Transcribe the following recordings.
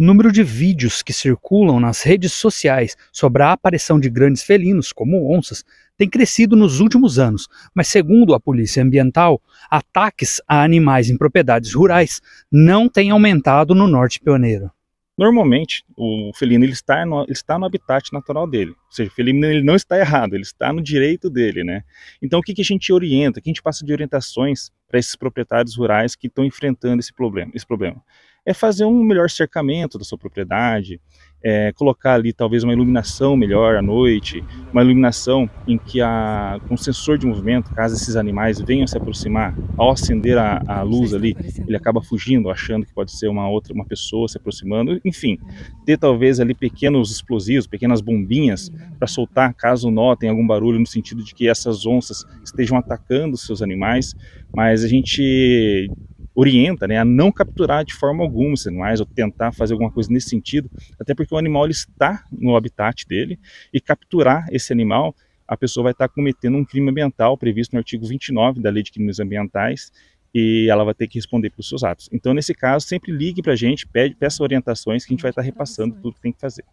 O número de vídeos que circulam nas redes sociais sobre a aparição de grandes felinos, como onças, tem crescido nos últimos anos, mas segundo a Polícia Ambiental, ataques a animais em propriedades rurais não têm aumentado no norte pioneiro. Normalmente, o felino ele está, no, ele está no habitat natural dele. Ou seja, o felino ele não está errado, ele está no direito dele. Né? Então, o que, que a gente orienta? O que a gente passa de orientações para esses proprietários rurais que estão enfrentando esse problema, esse problema. É fazer um melhor cercamento da sua propriedade, é, colocar ali talvez uma iluminação melhor à noite, uma iluminação em que a, com um sensor de movimento, caso esses animais venham se aproximar, ao acender a, a luz ali, ele acaba fugindo, achando que pode ser uma outra, uma pessoa se aproximando, enfim, hum. ter talvez ali pequenos explosivos, pequenas bombinhas hum. para soltar caso notem algum barulho no sentido de que essas onças estejam atacando seus animais, mas mas a gente orienta né, a não capturar de forma alguma os animais ou tentar fazer alguma coisa nesse sentido, até porque o animal ele está no habitat dele e capturar esse animal a pessoa vai estar cometendo um crime ambiental previsto no artigo 29 da Lei de Crimes Ambientais e ela vai ter que responder pelos seus atos. Então, nesse caso, sempre ligue para a gente, pede, peça orientações que a gente vai estar repassando tudo que tem que fazer.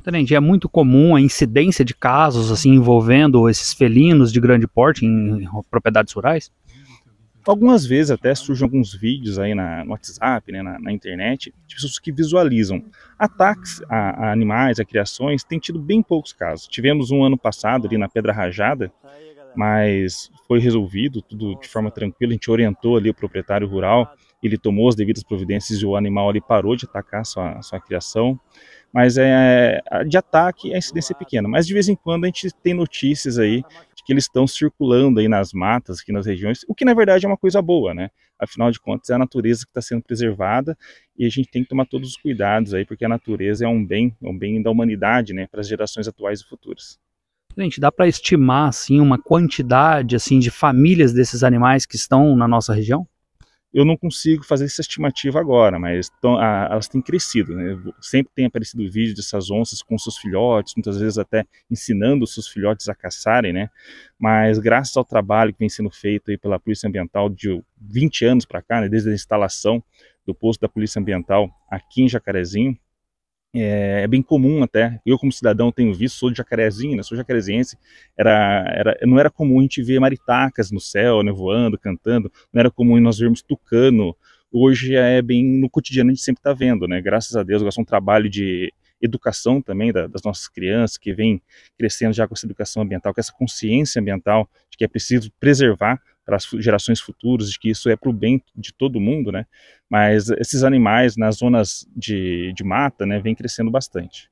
Entendi. É muito comum a incidência de casos assim envolvendo esses felinos de grande porte em propriedades rurais? Algumas vezes até surgem alguns vídeos aí na, no WhatsApp, né, na, na, internet, de pessoas que visualizam. Ataques a, a, animais, a criações, tem tido bem poucos casos. Tivemos um ano passado ali na Pedra Rajada, mas foi resolvido tudo de forma tranquila. A gente orientou ali o proprietário rural, ele tomou as devidas providências e o animal ali parou de atacar a sua, a sua criação. Mas é, de ataque a incidência é pequena. Mas de vez em quando a gente tem notícias aí que eles estão circulando aí nas matas, aqui nas regiões, o que na verdade é uma coisa boa, né? Afinal de contas, é a natureza que está sendo preservada e a gente tem que tomar todos os cuidados aí, porque a natureza é um bem, é um bem da humanidade, né, para as gerações atuais e futuras. Gente, dá para estimar assim uma quantidade assim de famílias desses animais que estão na nossa região? eu não consigo fazer essa estimativa agora, mas tão, a, elas têm crescido, né? Sempre tem aparecido vídeo dessas onças com seus filhotes, muitas vezes até ensinando os seus filhotes a caçarem, né? Mas graças ao trabalho que vem sendo feito aí pela Polícia Ambiental de 20 anos para cá, né? desde a instalação do posto da Polícia Ambiental aqui em Jacarezinho, é, é, bem comum até, eu como cidadão tenho visto, sou de Jacarezinho, né, sou jacareziense, era, era, não era comum a gente ver maritacas no céu, né, voando, cantando, não era comum nós vermos tucano, hoje é bem no cotidiano a gente sempre está vendo, né, graças a Deus, agora é um trabalho de, educação também da, das nossas crianças que vem crescendo já com essa educação ambiental, com essa consciência ambiental de que é preciso preservar para as gerações futuras, de que isso é para o bem de todo mundo, né? Mas esses animais nas zonas de, de mata, né, vem crescendo bastante.